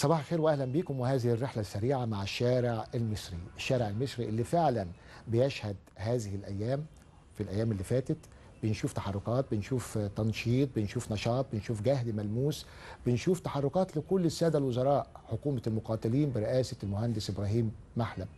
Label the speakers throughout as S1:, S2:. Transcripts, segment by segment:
S1: صباح الخير واهلا بيكم وهذه الرحله السريعه مع الشارع المصري، الشارع المصري اللي فعلا بيشهد هذه الايام في الايام اللي فاتت بنشوف تحركات، بنشوف تنشيط، بنشوف نشاط، بنشوف جهد ملموس، بنشوف تحركات لكل الساده الوزراء، حكومه المقاتلين برئاسه المهندس ابراهيم محلب.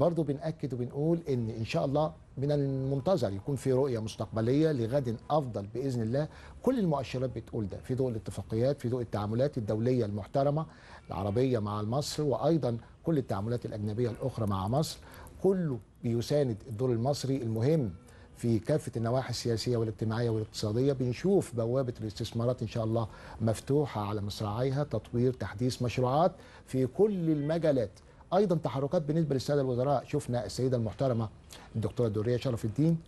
S1: برضو بنأكد وبنقول ان ان شاء الله من المنتظر يكون في رؤيه مستقبليه لغد افضل باذن الله كل المؤشرات بتقول ده في ضوء الاتفاقيات في ضوء التعاملات الدوليه المحترمه العربيه مع مصر وايضا كل التعاملات الاجنبيه الاخرى مع مصر كله بيساند الدور المصري المهم في كافة النواحي السياسية والاجتماعية والاقتصادية بنشوف بوابة الاستثمارات إن شاء الله مفتوحة على مصراعيها تطوير تحديث مشروعات في كل المجالات ايضا تحركات بالنسبه للساده الوزراء شفنا السيده المحترمه الدكتوره دوريه شرف الدين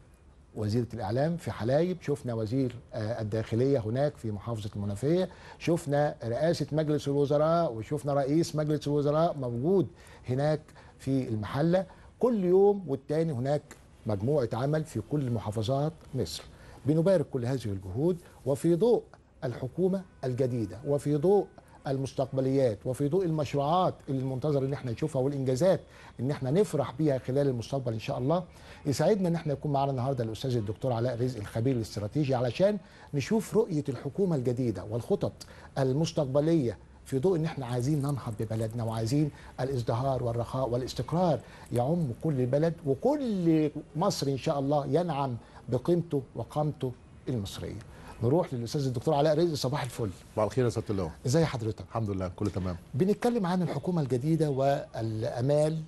S1: وزيرة الإعلام في حلايب شفنا وزير آه، الداخلية هناك في محافظة المنافية شفنا رئاسة مجلس الوزراء وشفنا رئيس مجلس الوزراء موجود هناك في المحلة كل يوم والتاني هناك مجموعة عمل في كل محافظات مصر بنبارك كل هذه الجهود وفي ضوء الحكومة الجديدة وفي ضوء المستقبليات وفي ضوء المشروعات اللي المنتظر ان احنا نشوفها والانجازات ان احنا نفرح بيها خلال المستقبل ان شاء الله يساعدنا ان احنا يكون معانا النهارده الاستاذ الدكتور علاء رزق الخبير الاستراتيجي علشان نشوف رؤيه الحكومه الجديده والخطط المستقبليه في ضوء ان احنا عايزين ننهض ببلدنا وعايزين الازدهار والرخاء والاستقرار يعم كل البلد وكل مصر ان شاء الله ينعم بقيمته وقامته المصريه نروح للاستاذ الدكتور علاء رزق صباح الفل صباح الخير يا سياده اللواء ازي حضرتك الحمد لله كله تمام بنتكلم عن الحكومه الجديده والامال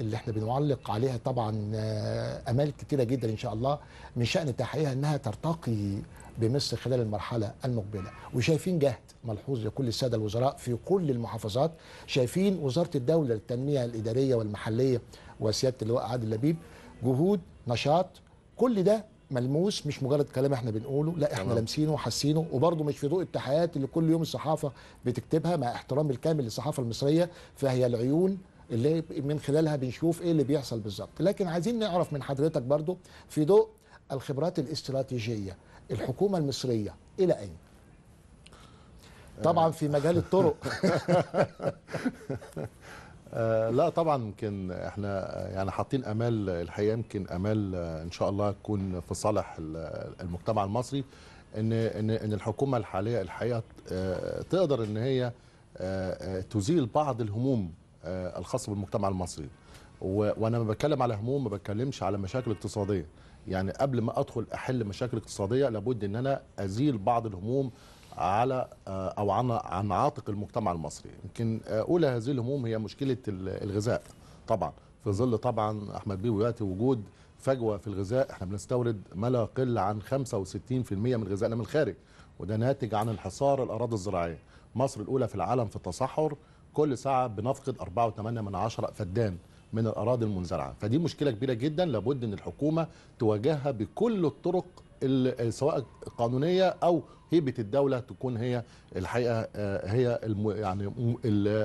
S1: اللي احنا بنعلق عليها طبعا آه، امال كتيره جدا ان شاء الله من شان تحقيقها انها ترتقي بمصر خلال المرحله المقبله وشايفين جهد ملحوظ لكل الساده الوزراء في كل المحافظات شايفين وزاره الدوله للتنميه الاداريه والمحليه وسياده اللواء عادل لبيب جهود نشاط كل ده ملموس مش مجرد كلام احنا بنقوله لا احنا لامسينه وحاسينه وبرضه مش في ضوء التحيات اللي كل يوم الصحافه بتكتبها مع احترام الكامل للصحافه المصريه فهي العيون اللي من خلالها بنشوف ايه اللي بيحصل بالظبط لكن عايزين نعرف من حضرتك برضه في ضوء الخبرات الاستراتيجيه
S2: الحكومه المصريه
S1: الى اين طبعا في مجال الطرق
S2: آه، لا طبعا يمكن احنا آه، يعني حاطين امال الحقيقه يمكن امال آه، ان شاء الله تكون في صالح المجتمع المصري ان ان ان الحكومه الحاليه الحقيقه تقدر ان هي تزيل بعض الهموم الخاصه بالمجتمع المصري وانا ما بتكلم على هموم ما بتكلمش على مشاكل اقتصاديه يعني قبل ما ادخل احل مشاكل اقتصاديه لابد ان انا ازيل بعض الهموم على آه، او عن عن عاتق المجتمع المصري يمكن آه، اولى هذه الهموم هي مشكله الغذاء طبعا في ظل طبعا احمد بيه دلوقتي وجود فجوه في الغذاء احنا بنستورد ما لا يقل عن 65% من غذائنا من الخارج وده ناتج عن انحصار الاراضي الزراعيه مصر الاولى في العالم في التصحر كل ساعه بنفقد 4.8 من عشرة فدان من الاراضي المنزرعه فدي مشكله كبيره جدا لابد ان الحكومه تواجهها بكل الطرق سواء قانونيه او هيبه الدوله تكون هي الحقيقه آه، هي يعني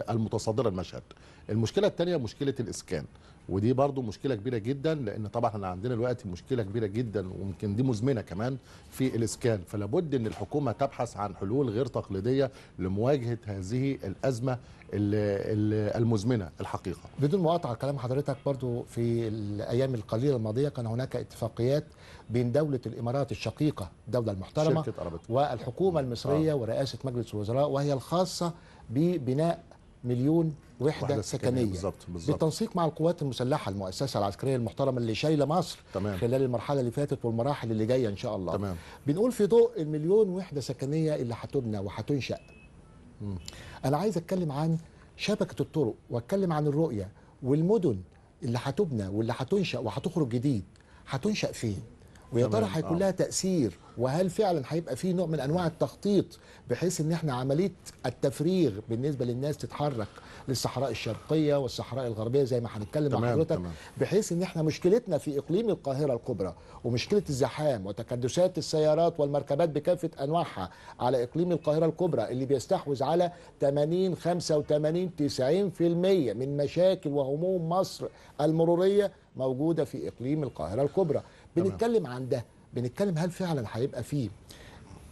S2: المتصدره المشهد. المشكله الثانيه مشكله الاسكان. ودي برضو مشكله كبيره جدا لان طبعا احنا عندنا دلوقتي مشكله كبيره جدا وممكن دي مزمنه كمان في الاسكان فلا بد ان الحكومه تبحث عن حلول غير تقليديه لمواجهه هذه الازمه المزمنه الحقيقه بدون مقاطعه كلام حضرتك برضو في
S1: الايام القليله الماضيه كان هناك اتفاقيات بين دوله الامارات الشقيقه الدوله المحترمه والحكومه المصريه آه. ورئاسه مجلس الوزراء وهي الخاصه ببناء مليون وحده, وحدة سكنيه بالظبط بالظبط بالتنسيق مع القوات المسلحه المؤسسه العسكريه المحترمه اللي شايله مصر تمام. خلال المرحله اللي فاتت والمراحل اللي جايه ان شاء الله تمام. بنقول في ضوء المليون وحده سكنيه اللي هتبنى وهتنشا انا عايز اتكلم عن شبكه الطرق واتكلم عن الرؤيه والمدن اللي هتبنى واللي هتنشا وهتخرج جديد هتنشا فين ويا ترى هيكون آه. لها تاثير وهل فعلا هيبقى في نوع من انواع التخطيط بحيث ان احنا عمليه التفريغ بالنسبه للناس تتحرك للصحراء الشرقيه والصحراء الغربيه زي ما هنتكلم مع حضرتك بحيث ان احنا مشكلتنا في اقليم القاهره الكبرى ومشكله الزحام وتكدسات السيارات والمركبات بكافه انواعها على اقليم القاهره الكبرى اللي بيستحوذ على 80 85 90% من مشاكل وهموم مصر المروريه موجوده في اقليم القاهره الكبرى بنتكلم عن ده بنتكلم هل فعلا هيبقى فيه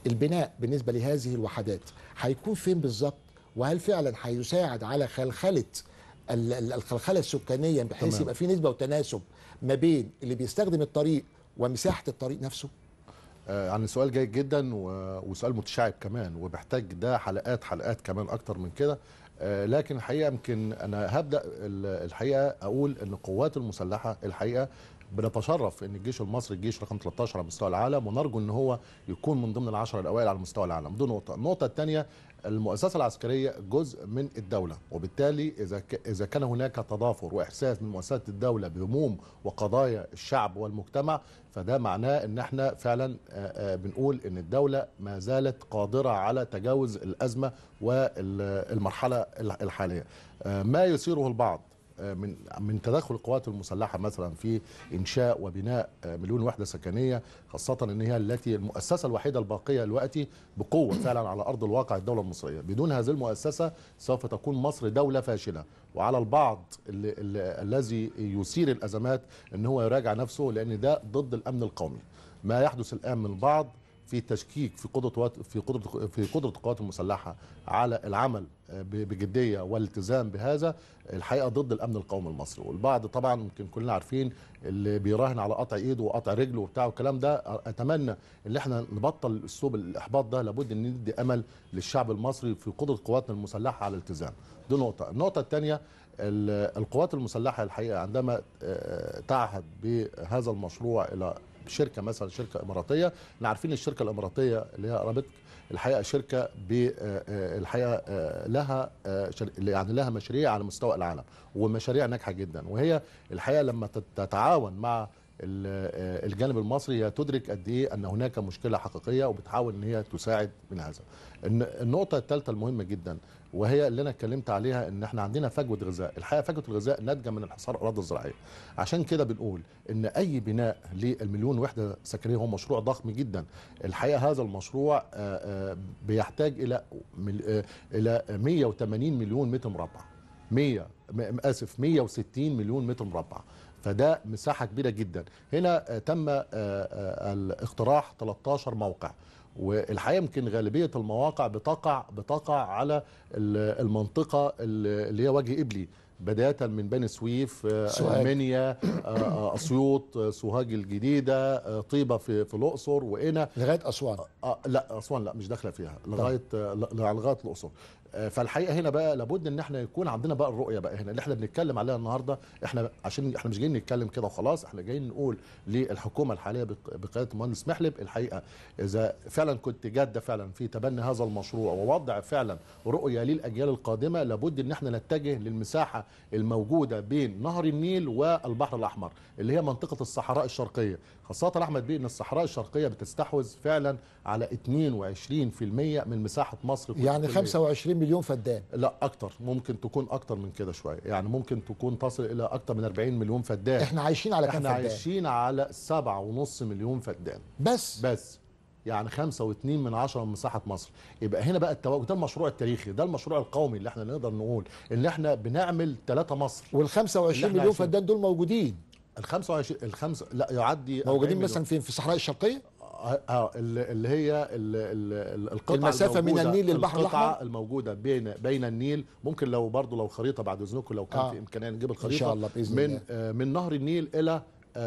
S1: البناء بالنسبه لهذه الوحدات هيكون فين بالظبط وهل فعلا هيساعد على خلخله الخلخله السكانيه بحيث يبقى في نسبه وتناسب
S2: ما بين اللي بيستخدم الطريق ومساحه الطريق نفسه عن آه، يعني سؤال جيد جدا وسؤال متشعب كمان وبيحتاج ده حلقات حلقات كمان اكتر من كده آه، لكن الحقيقه يمكن انا هبدا الحقيقه اقول ان القوات المسلحه الحقيقه بنتشرف ان الجيش المصري الجيش رقم 13 على مستوى العالم ونرجو ان هو يكون من ضمن العشرة الاوائل على مستوى العالم دي نقطه النقطه الثانيه المؤسسه العسكريه جزء من الدوله وبالتالي اذا اذا كان هناك تضافر واحساس من مؤسسه الدوله بهموم وقضايا الشعب والمجتمع فده معناه ان احنا فعلا بنقول ان الدوله ما زالت قادره على تجاوز الازمه والمرحله الحاليه ما يثيره البعض آه، من من تدخل القوات المسلحه مثلا في انشاء وبناء آه، مليون وحده سكنيه خاصه ان هي التي المؤسسه الوحيده الباقيه دلوقتي بقوه فعلا على ارض الواقع الدوله المصريه بدون هذه المؤسسه سوف تكون مصر دوله فاشله وعلى البعض الذي يثير الازمات ان هو يراجع نفسه لان ده ضد الامن القومي ما يحدث الان من البعض في تشكيك في قدره في قدره في قدره القوات المسلحه على العمل آه، بجديه والالتزام بهذا الحقيقه ضد الامن القومي المصري والبعض طبعا يمكن كلنا عارفين اللي بيراهن على قطع ايده وقطع رجله وبتاع والكلام ده اتمنى ان احنا نبطل اسلوب الاحباط ده لابد ان ندي امل للشعب المصري في قدره قواتنا المسلحه على الالتزام دي نقطه النقطه الثانيه القوات المسلحه الحقيقه عندما آه، تعهد بهذا المشروع الى شركه مثلا شركه اماراتيه احنا عارفين الشركه الاماراتيه اللي هي ارابيك الحقيقه شركه آه، آه، الحقيقه آه، لها يعني لها مشاريع على مستوى العالم ومشاريع ناجحه جدا وهي الحقيقه لما تتعاون مع الجانب المصري هي تدرك قد ايه ان هناك مشكله حقيقيه وبتحاول ان هي تساعد من هذا. النقطه الثالثه المهمه جدا وهي اللي انا اتكلمت عليها ان احنا عندنا فجوه غذاء الحقيقه فجوه الغذاء ناتجه من انحصار الاراضي الزراعيه عشان كده بنقول ان اي بناء للمليون وحده سكنيه هو مشروع ضخم جدا الحقيقه هذا المشروع آه، آه، بيحتاج الى آه، الى 180 مليون متر مربع 100 اسف 160 مليون متر مربع فده مساحه كبيره جدا هنا آه، تم آه، آه، الاقتراح 13 موقع والحقيقه يمكن غالبيه المواقع بتقع بتقع على المنطقه اللي هي وجه ابلي بدايه من بني سويف المنيا اسيوط سوهاج الجديده طيبه في في الاقصر وقنا لغايه اسوان لا اسوان لا مش داخله فيها لغايه لغايه الاقصر آه، فالحقيقه هنا بقى لابد ان احنا يكون عندنا بقى الرؤيه بقى هنا اللي احنا بنتكلم عليها النهارده احنا عشان احنا مش جايين نتكلم كده وخلاص احنا جايين نقول للحكومه الحاليه بقياده المهندس محلب الحقيقه اذا فعلا كنت جاده فعلا في تبني هذا المشروع ووضع فعلا رؤيه للاجيال القادمه لابد ان احنا نتجه للمساحه الموجوده بين نهر النيل والبحر الاحمر اللي هي منطقه الصحراء الشرقيه خاصه احمد بيه ان الصحراء الشرقيه بتستحوذ فعلا على 22% من مساحه مصر كلها يعني
S1: 25 مليون فدان
S2: لا اكتر ممكن تكون اكتر من كده شويه يعني ممكن تكون تصل الى اكتر من 40 مليون فدان احنا عايشين على كام فدان احنا عايشين على 7.5 مليون فدان بس بس يعني 5.2 من 10 من مساحه مصر يبقى هنا بقى التواجد ده المشروع التاريخي ده المشروع القومي اللي احنا نقدر نقول ان احنا بنعمل 3 مصر وال25 مليون فدان دول موجودين ال 25 الخمسة لا يعدي موجودين مثلا فين في الصحراء الشرقيه آه، آه، اللي هي القطعه المسافه من النيل للبحر الاحمر الموجوده بين بين النيل ممكن لو برضه لو خريطه بعد اذنكم لو كان آه. في امكانيه نجيب الخريطه إن شاء الله بإذن من الله. آه، من نهر النيل الى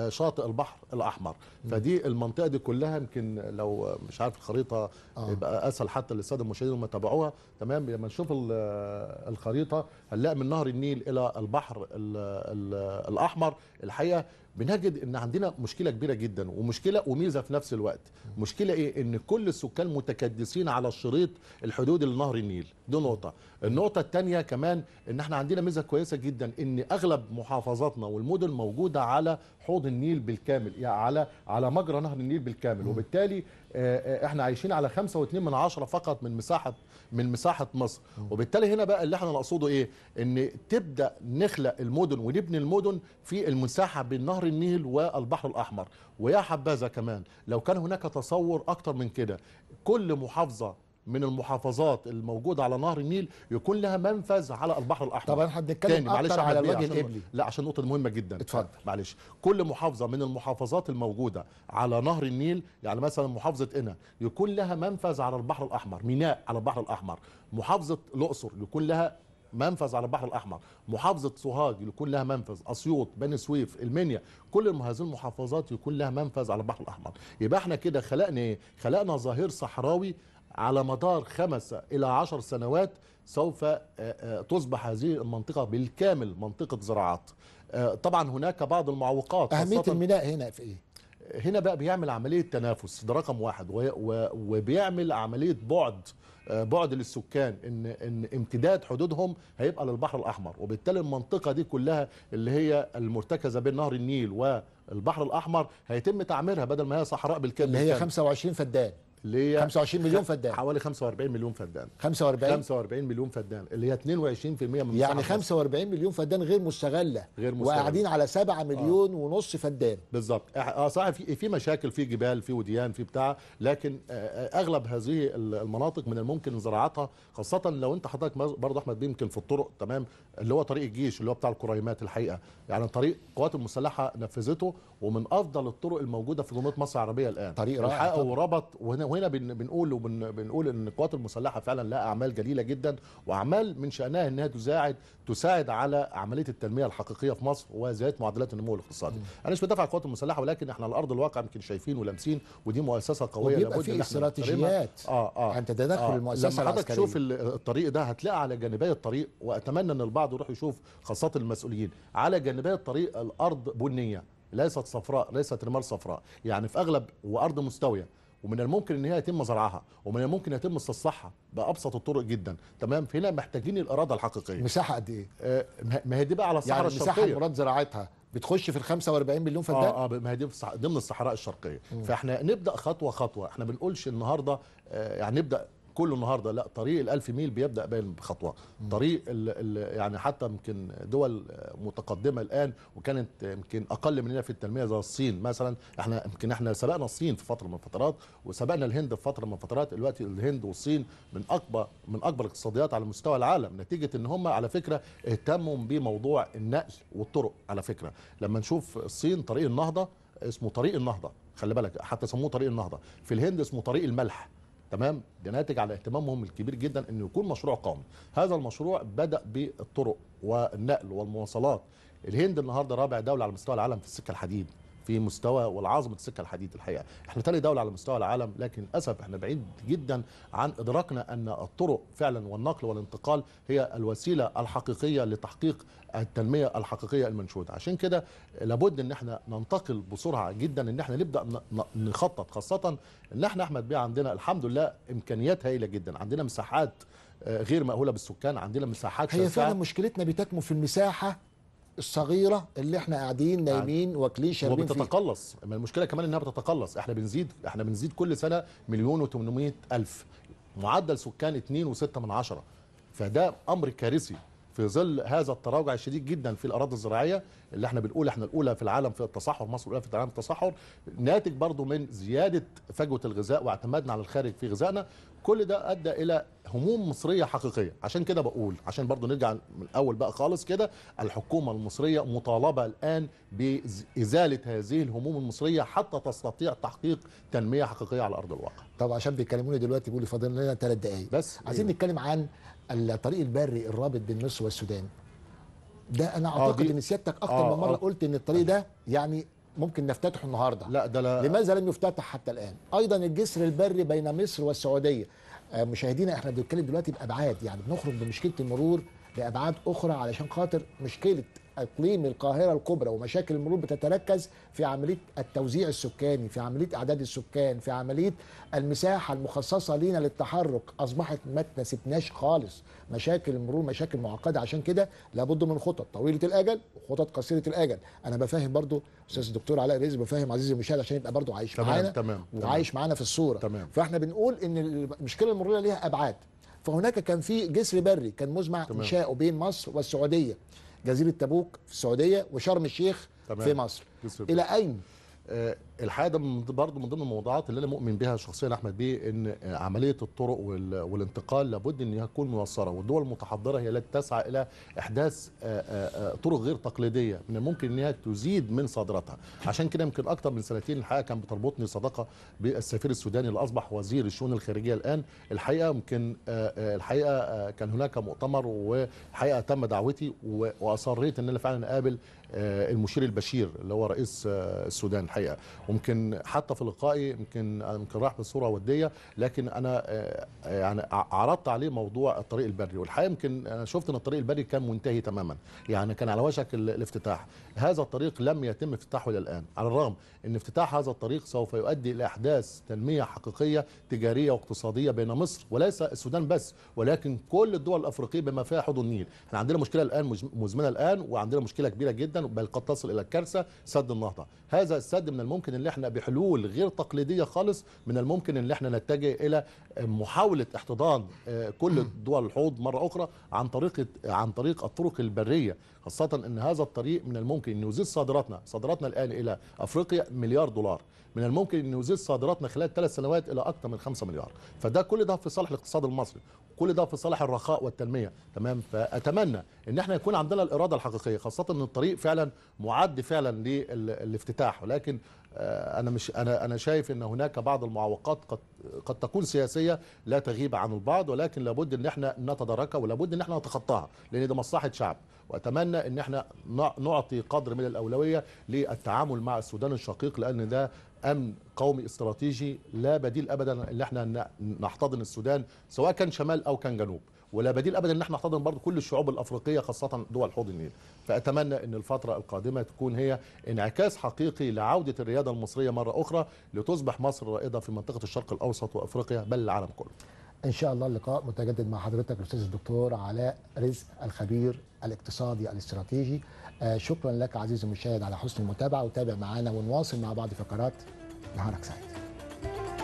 S2: شاطئ البحر الاحمر فدي المنطقه دي كلها يمكن لو مش عارف الخريطه آه. يبقى اسهل حتى للساده المشاهدين لما يتابعوها تمام لما نشوف الخريطه هنلاقي من نهر النيل الى البحر الـ الـ الاحمر الحقيقه بنجد ان عندنا مشكله كبيره جدا ومشكله وميزه في نفس الوقت مشكله ايه ان كل السكان متكدسين على الشريط الحدود لنهر النيل دي نقطه النقطه الثانيه كمان ان احنا عندنا ميزه كويسه جدا ان اغلب محافظاتنا والمدن موجوده على حوض النيل بالكامل يعني على على مجرى نهر النيل بالكامل وبالتالي آه، آه، احنا عايشين على 5.2 من عشرة فقط من مساحة من مساحة مصر وبالتالي هنا بقى اللي احنا نقصده ايه ان تبدأ نخلق المدن ونبني المدن في المساحة بين نهر النيل والبحر الأحمر ويا حبذا كمان لو كان هناك تصور أكتر من كده كل محافظة من المحافظات الموجوده على نهر النيل يكون لها منفذ على البحر الاحمر طب احنا هنتكلم على الوجه القبلي لا عشان نقطه مهمه جدا اتفضل معلش كل محافظه من المحافظات الموجوده على نهر النيل يعني مثلا محافظه قنا يكون لها منفذ على البحر الاحمر ميناء على البحر الاحمر محافظه الاقصر يكون لها منفذ على البحر الاحمر محافظه سوهاج يكون لها منفذ اسيوط بني سويف المنيا كل هذه المحافظات يكون لها منفذ على البحر الاحمر يبقى احنا كده خلقنا ايه خلقنا ظهير صحراوي على مدار خمس إلى عشر سنوات سوف آه، آه، تصبح هذه المنطقة بالكامل منطقة زراعات آه، طبعا هناك بعض المعوقات أهمية الميناء هنا في إيه؟ هنا بقى بيعمل عملية تنافس ده رقم واحد وبيعمل عملية بعد بعد للسكان ان ان امتداد حدودهم هيبقى للبحر الاحمر وبالتالي المنطقه دي كلها اللي هي المرتكزه بين نهر النيل والبحر الاحمر هيتم تعميرها بدل ما هي صحراء بالكامل اللي هي 25 فدان اللي هي 25 مليون فدان حوالي 45 مليون فدان 45 45 مليون فدان اللي هي 22%
S1: من يعني 45 مليون فدان غير مستغله
S2: غير مستغله وقاعدين على
S1: 7 آه. مليون آه. ونص
S2: فدان بالظبط اه صح في في مشاكل في جبال في وديان في بتاع لكن آه، آه، اغلب هذه المناطق من الممكن زراعتها خاصه لو انت حضرتك برضه احمد بيه يمكن في الطرق تمام اللي هو طريق الجيش اللي هو بتاع الكريمات الحقيقه يعني طريق القوات المسلحه نفذته ومن افضل الطرق الموجوده في جمهوريه مصر العربيه الان طريق رائع وربط وهنا وهنا بنقول وبنقول ان القوات المسلحه فعلا لها اعمال جليله جدا واعمال من شانها انها تساعد تساعد على عمليه التنميه الحقيقيه في مصر وزياده معدلات النمو الاقتصادي. انا مش بدافع عن القوات المسلحه ولكن احنا على ارض الواقع يمكن شايفين ولامسين ودي مؤسسه قويه لابد في استراتيجيات اه اه عن تدخل آه المؤسسه لما حضرتك تشوف الطريق ده هتلاقي على جانبي الطريق واتمنى ان البعض يروح يشوف خاصه المسؤولين على جانبي الطريق الارض بنيه ليست صفراء ليست رمال صفراء يعني في اغلب وارض مستويه ومن الممكن ان هي يتم زرعها ومن الممكن يتم استصلاحها بابسط الطرق جدا تمام فهنا محتاجين الاراده الحقيقيه مساحه قد ايه آه ما هي دي بقى على الصحراء يعني الشرقيه مساحه مراد زراعتها بتخش في ال 45 مليون فدان اه اه ما هي دي ضمن الصحراء الشرقيه م. فاحنا نبدا خطوه خطوه احنا ما بنقولش النهارده آه يعني نبدا كله النهارده لا طريق الألف ميل بيبدا باين بخطوه طريق الـ الـ يعني حتى يمكن دول متقدمه الان وكانت يمكن اقل مننا في التنميه زي الصين مثلا احنا يمكن احنا سبقنا الصين في فتره من الفترات وسبقنا الهند في فتره من الفترات دلوقتي الهند والصين من اكبر من اكبر الاقتصاديات على مستوى العالم نتيجه ان هم على فكره اهتموا بموضوع النقل والطرق على فكره لما نشوف الصين طريق النهضه اسمه طريق النهضه خلي بالك حتى سموه طريق النهضه في الهند اسمه طريق الملح تمام ده ناتج على اهتمامهم الكبير جدا انه يكون مشروع قومي هذا المشروع بدا بالطرق والنقل والمواصلات الهند النهارده رابع دوله على مستوى العالم في السكه الحديد في مستوى والعظمه السكه الحديد الحقيقه احنا ثاني دوله على مستوى العالم لكن للاسف احنا بعيد جدا عن ادراكنا ان الطرق فعلا والنقل والانتقال هي الوسيله الحقيقيه لتحقيق التنميه الحقيقيه المنشوده عشان كده لابد ان احنا ننتقل بسرعه جدا ان احنا نبدا نخطط خاصه ان احنا احمد بيه عندنا الحمد لله امكانيات هائله جدا عندنا مساحات آه، غير مأهولة بالسكان عندنا مساحات هي فعلا
S1: مشكلتنا بتكمن في المساحة الصغيره اللي احنا قاعدين يعني
S2: نايمين واكلين شاربين فيها وبتتقلص المشكله كمان انها بتتقلص احنا بنزيد احنا بنزيد كل سنه مليون و800 الف معدل سكان 2.6 فده امر كارثي في ظل هذا التراجع الشديد جدا في الاراضي الزراعيه اللي احنا بنقول احنا الاولى في العالم في التصحر مصر الاولى في العالم في التصحر ناتج برضو من زياده فجوه الغذاء واعتمادنا على الخارج في غذائنا كل ده ادى الى هموم مصريه حقيقيه عشان كده بقول عشان برضو نرجع من الاول بقى خالص كده الحكومه المصريه مطالبه الان بازاله هذه الهموم المصريه حتى تستطيع تحقيق تنميه حقيقيه على ارض الواقع طب عشان
S1: بيكلموني دلوقتي بيقولوا فاضل لنا ثلاث دقائق بس عايزين إيه؟ نتكلم عن الطريق البري الرابط بين مصر والسودان ده انا آه، اعتقد ان سيادتك اكتر آه، من مره آه. قلت ان الطريق ده يعني ممكن نفتتحه النهارده لا ده لا لماذا لم يفتتح حتى الان ايضا الجسر البري بين مصر والسعوديه مشاهدينا احنا بنتكلم دلوقتي بابعاد يعني بنخرج بمشكله المرور بابعاد اخرى علشان خاطر مشكله اقليم القاهره الكبرى ومشاكل المرور بتتركز في عمليه التوزيع السكاني في عمليه اعداد السكان في عمليه المساحه المخصصه لينا للتحرك اصبحت ما تناسبناش خالص مشاكل المرور مشاكل معقده عشان كده لابد من خطط طويله الاجل وخطط قصيره الاجل انا بفهم برضو استاذ الدكتور علاء رزق بفهم عزيزي المشاهد عشان يبقى برضو عايش معانا تمام وعايش معانا في الصوره تمام فاحنا بنقول ان المشكله المروريه ليها ابعاد فهناك كان في جسر بري كان مزمع انشاؤه بين مصر والسعوديه جزيره تبوك في السعوديه وشرم الشيخ تمام. في مصر
S2: الى اين آه، الحقيقه ده برضه من ضمن الموضوعات اللي انا مؤمن بها شخصيا احمد بيه ان عمليه الطرق والانتقال لابد ان تكون ميسره والدول المتحضره هي التي تسعى الى احداث طرق غير تقليديه من الممكن انها تزيد من صادراتها عشان كده يمكن اكثر من سنتين الحقيقه كان بتربطني صداقه بالسفير السوداني اللي اصبح وزير الشؤون الخارجيه الان الحقيقه يمكن الحقيقه كان هناك مؤتمر والحقيقه تم دعوتي واصريت ان انا فعلا اقابل المشير البشير اللي هو رئيس السودان الحقيقه وممكن حتى في لقائي يمكن يمكن راح بصوره وديه لكن انا آه، آه، يعني عرضت عليه موضوع الطريق البري والحقيقه يمكن انا شفت ان الطريق البري كان منتهي تماما يعني كان على وشك الافتتاح هذا الطريق لم يتم افتتاحه الى الان على الرغم ان افتتاح هذا الطريق سوف يؤدي الى احداث تنميه حقيقيه تجاريه واقتصاديه بين مصر وليس السودان بس ولكن كل الدول الافريقيه بما فيها حوض النيل احنا عندنا مشكله الان مزمنه الان وعندنا مشكله كبيره جدا بل قد تصل الى الكارثه سد النهضه هذا السد من الممكن ان احنا بحلول غير تقليديه خالص من الممكن ان احنا نتجه الى محاوله احتضان آه، كل دول الحوض مره اخرى عن طريق عن طريق الطرق البريه خاصه ان هذا الطريق من الممكن انه يزيد صادراتنا صادراتنا الان الى افريقيا مليار دولار من الممكن انه يزيد صادراتنا خلال ثلاث سنوات الى اكثر من 5 مليار فده كل ده في صالح الاقتصاد المصري كل ده في صالح الرخاء والتنميه تمام فاتمنى ان احنا يكون عندنا الاراده الحقيقيه خاصه ان الطريق فعلا معد فعلا للافتتاح ولكن آه، انا مش انا انا شايف ان هناك بعض المعوقات قد قد تكون سياسيه لا تغيب عن البعض ولكن لابد ان احنا نتداركها ولابد ان احنا نتخطاها لان ده مصلحه شعب واتمنى ان احنا نعطي قدر من الاولويه للتعامل مع السودان الشقيق لان ده امن قومي استراتيجي لا بديل ابدا ان احنا نحتضن السودان سواء كان شمال او كان جنوب ولا بديل ابدا ان احنا نحتضن برضه كل الشعوب الافريقيه خاصه دول حوض النيل فاتمنى ان الفتره القادمه تكون هي انعكاس حقيقي لعوده الرياضه المصريه مره اخرى لتصبح مصر رائده في منطقه الشرق الاوسط وافريقيا بل العالم كله
S1: ان شاء الله اللقاء متجدد مع حضرتك الاستاذ الدكتور علاء رزق الخبير الاقتصادي الاستراتيجي آه، شكرا لك عزيزي المشاهد على حسن المتابعه وتابع معنا ونواصل مع بعض فقرات نهارك سعيد